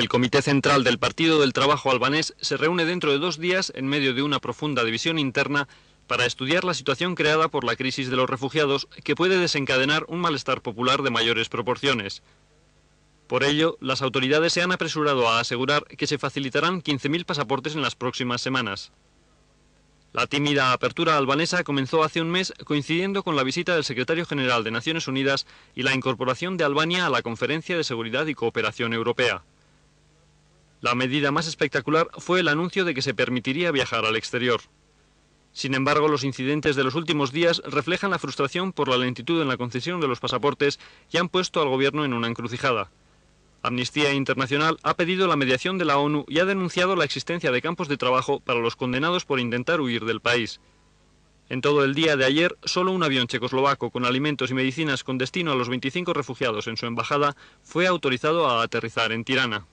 El Comité Central del Partido del Trabajo albanés se reúne dentro de dos días en medio de una profunda división interna para estudiar la situación creada por la crisis de los refugiados que puede desencadenar un malestar popular de mayores proporciones. Por ello, las autoridades se han apresurado a asegurar que se facilitarán 15.000 pasaportes en las próximas semanas. La tímida apertura albanesa comenzó hace un mes coincidiendo con la visita del secretario general de Naciones Unidas y la incorporación de Albania a la Conferencia de Seguridad y Cooperación Europea. La medida más espectacular fue el anuncio de que se permitiría viajar al exterior. Sin embargo, los incidentes de los últimos días reflejan la frustración por la lentitud en la concesión de los pasaportes y han puesto al gobierno en una encrucijada. Amnistía Internacional ha pedido la mediación de la ONU y ha denunciado la existencia de campos de trabajo para los condenados por intentar huir del país. En todo el día de ayer, solo un avión checoslovaco con alimentos y medicinas con destino a los 25 refugiados en su embajada fue autorizado a aterrizar en Tirana.